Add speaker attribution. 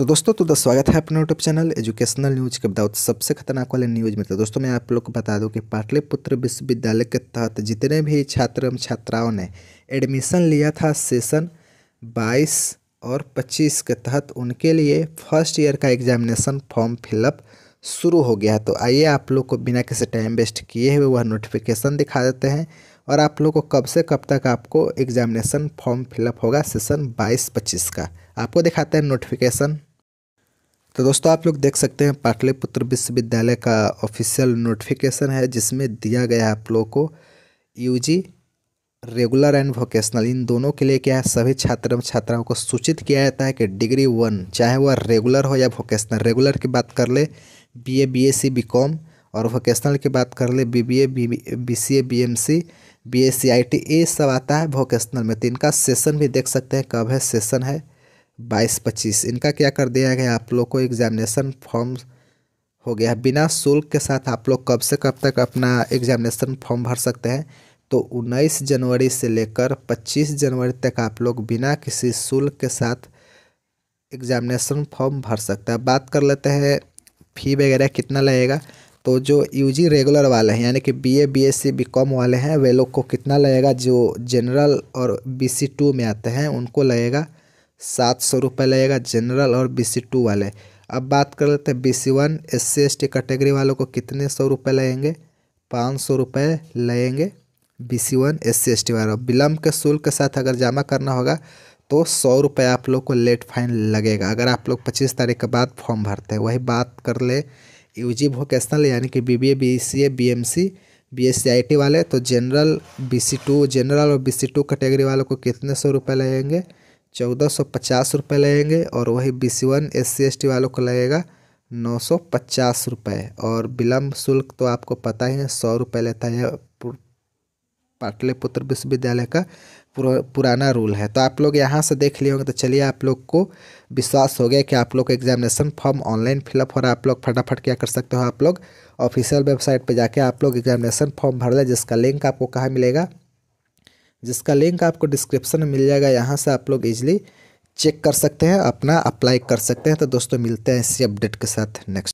Speaker 1: तो दोस्तों तो स्वागत है अपने यूट्यूब चैनल एजुकेशनल न्यूज के बताओ सबसे खतरनाक वाले न्यूज में तो दोस्तों मैं आप लोग को बता दूं कि पाटलिपुत्र विश्वविद्यालय के तहत जितने भी छात्र एवं छात्राओं ने एडमिशन लिया था सेशन 22 और 25 के तहत उनके लिए फर्स्ट ईयर का एग्जामिनेशन फॉर्म फिलअप शुरू हो गया है तो आइए आप लोग को बिना किसी टाइम वेस्ट किए हुए वह नोटिफिकेशन दिखा देते हैं और आप लोग को कब से कब तक आपको एग्जामिनेशन फॉर्म फिलअप होगा सेशन 22-25 का आपको दिखाते हैं नोटिफिकेशन तो दोस्तों आप लोग देख सकते हैं पाटलिपुत्र विश्वविद्यालय का ऑफिशियल नोटिफिकेशन है जिसमें दिया गया है आप लोगों को यूजी रेगुलर एंड वोकेशनल इन दोनों के लिए क्या है सभी छात्र एवं छात्राओं को सूचित किया जाता है कि डिग्री वन चाहे वह रेगुलर हो या वोकेशनल रेगुलर की बात कर ले B A B S C B com और वोकेशनल की बात कर ले B B A B C A B M C B S C I T ये सब आता है वोकेशनल में तो इनका सेशन भी देख सकते हैं कब है सेशन है बाईस पच्चीस इनका क्या कर दिया गया आप लोग को एग्जामिनेशन फॉर्म हो गया बिना शुल्क के साथ आप लोग कब से कब तक अपना एग्जामिनेशन फॉर्म भर सकते हैं तो उन्नीस जनवरी से लेकर पच्चीस जनवरी तक आप लोग बिना किसी शुल्क के साथ एग्जामिनेशन फॉर्म भर सकते हैं बात कर लेते हैं फी वगैरह कितना लगेगा तो जो यूजी रेगुलर वाले हैं यानी कि बीए बीएससी बीकॉम वाले हैं वे लोग को कितना लगेगा जो जनरल और बीसी टू में आते हैं उनको लगेगा सात सौ रुपये लगेगा जनरल और बी सी टू वाले अब बात कर लेते हैं B C one S C S T category वालों को कितने सौ रुपये लगेंगे पाँच सौ रुपये लगेंगे B C one S C S T वालों विलम्ब के शुल्क के साथ अगर जमा करना होगा तो सौ रुपये आप लोग को लेट फाइन लगेगा अगर आप लोग पच्चीस तारीख के बाद फॉर्म भरते हैं वही बात कर ले यू जी वोकेशनल यानी कि B B A B C A B M C B S C I T वाले तो general B C two general और बी सी टू कैटेगरी वालों को कितने सौ रुपये लगेंगे चौदह सौ पचास रुपये लगेंगे और वही B C one S C S T वालों को लगेगा नौ सौ पचास रुपये और विलम्ब शुल्क तो आपको पता ही है सौ रुपये लेता है पाटलिपुत्र विश्वविद्यालय का पुराना रूल है तो आप लोग यहाँ से देख लिए होंगे तो चलिए आप लोग को विश्वास हो गया कि आप लोग का एग्जामिनेशन फॉर्म ऑनलाइन फिलअप हो रहा है आप लोग फटाफट क्या कर सकते हो आप लोग ऑफिशियल वेबसाइट पर जाके आप लोग एग्जामिनेशन फॉर्म भर लें जिसका लिंक आपको कहाँ मिलेगा जिसका लिंक आपको डिस्क्रिप्शन में मिल जाएगा यहाँ से आप लोग ईजिली चेक कर सकते हैं अपना अप्लाई कर सकते हैं तो दोस्तों मिलते हैं इसी अपडेट के साथ नेक्स्ट